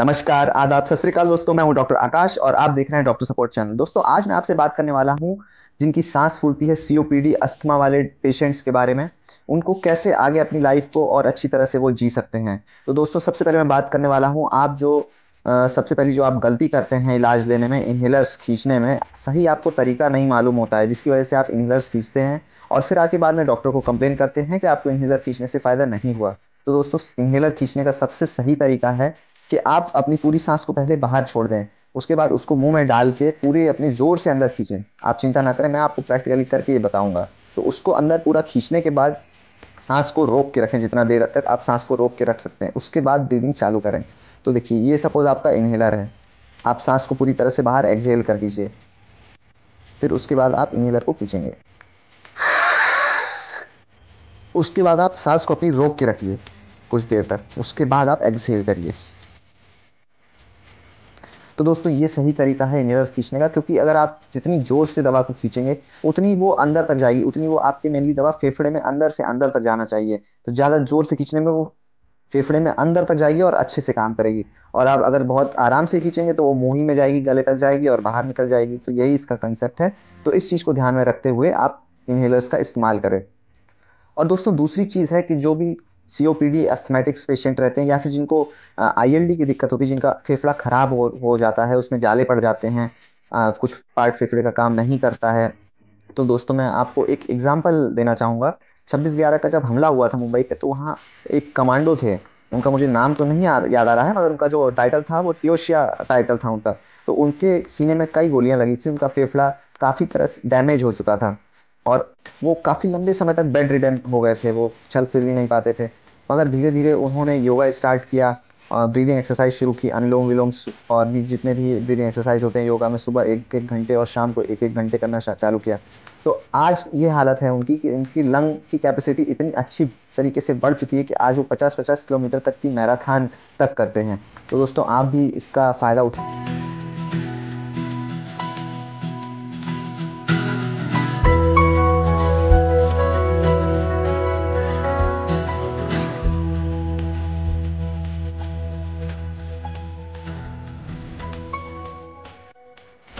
नमस्कार आदाब सत दोस्तों मैं हूं डॉक्टर आकाश और आप देख रहे हैं डॉक्टर सपोर्ट चैनल दोस्तों आज मैं आपसे बात करने वाला हूं जिनकी सांस फूलती है सीओपीडी अस्थमा वाले पेशेंट्स के बारे में उनको कैसे आगे अपनी लाइफ को और अच्छी तरह से वो जी सकते हैं तो दोस्तों सबसे पहले मैं बात करने वाला हूँ आप जो आ, सबसे पहली जो आप गलती करते हैं इलाज लेने में इन्हेलर्स खींचने में सही आपको तरीका नहीं मालूम होता है जिसकी वजह से आप इन्हेलर्स खींचते हैं और फिर आके बाद में डॉक्टर को कंप्लेन करते हैं कि आपको इन्हेलर खींचने से फ़ायदा नहीं हुआ तो दोस्तों इन्हेलर खींचने का सबसे सही तरीका है कि आप अपनी पूरी सांस को पहले बाहर छोड़ दें उसके बाद उसको मुंह में डाल के पूरे अपने जोर से अंदर खींचें आप चिंता ना करें मैं आपको प्रैक्टिकली करके ये बताऊंगा तो उसको अंदर पूरा खींचने के बाद सांस को रोक के रखें जितना देर तक आप सांस को रोक के रख सकते हैं उसके बाद ब्रीदिंग चालू करें तो देखिए ये सपोज़ आपका इन्हेलर है आप सांस को पूरी तरह से बाहर एक्सेल कर दीजिए फिर उसके बाद आप इन्हेलर को खींचेंगे उसके बाद आप सांस को अपनी रोक के रखिए कुछ देर तक उसके बाद आप एक्सहेल करिए तो दोस्तों ये सही तरीका है इनहेलर खींचने का क्योंकि अगर आप जितनी जोर से दवा को खींचेंगे उतनी वो अंदर तक जाएगी उतनी वो आपके मेनली दवा फेफड़े में अंदर से अंदर तक जाना चाहिए तो ज़्यादा जोर से खींचने में वो फेफड़े में अंदर तक जाएगी और अच्छे से काम करेगी और आप अगर बहुत आराम से खींचेंगे तो वो मुँह ही में जाएगी गले तक जाएगी और बाहर निकल जाएगी तो यही इसका कंसेप्ट है तो इस चीज़ को ध्यान में रखते हुए आप इनहेलर्स का इस्तेमाल करें और दोस्तों दूसरी चीज़ है कि जो भी C O P D patient रहते हैं या फिर जिनको आई एल डी की दिक्कत होती है जिनका फेफड़ा ख़राब हो हो जाता है उसमें जाले पड़ जाते हैं आ, कुछ पार्ट फेफड़े का काम नहीं करता है तो दोस्तों मैं आपको एक एग्ज़ाम्पल देना चाहूँगा छब्बीस ग्यारह का जब हमला हुआ था मुंबई पे तो वहाँ एक कमांडो थे उनका मुझे नाम तो नहीं याद आ रहा है मगर उनका जो टाइटल था वो टियोशिया टाइटल था उनका तो उनके सीने में कई गोलियाँ लगी थी उनका फेफड़ा काफ़ी तरह से डैमेज हो चुका था और वो काफ़ी लंबे समय तक बेड रिटर्न हो गए थे वो चल फिर भी नहीं पाते थे मगर धीरे धीरे उन्होंने योगा स्टार्ट किया ब्रीदिंग एक्सरसाइज शुरू की अनुलोम विलोम और भी जितने भी ब्रीदिंग एक्सरसाइज होते हैं योगा में सुबह एक एक घंटे और शाम को एक एक घंटे करना चालू किया तो आज ये हालत है उनकी कि उनकी लंग की कैपेसिटी इतनी अच्छी तरीके से बढ़ चुकी है कि आज वो 50-50 किलोमीटर तक की मैराथन तक करते हैं तो दोस्तों आप भी इसका फ़ायदा उठाए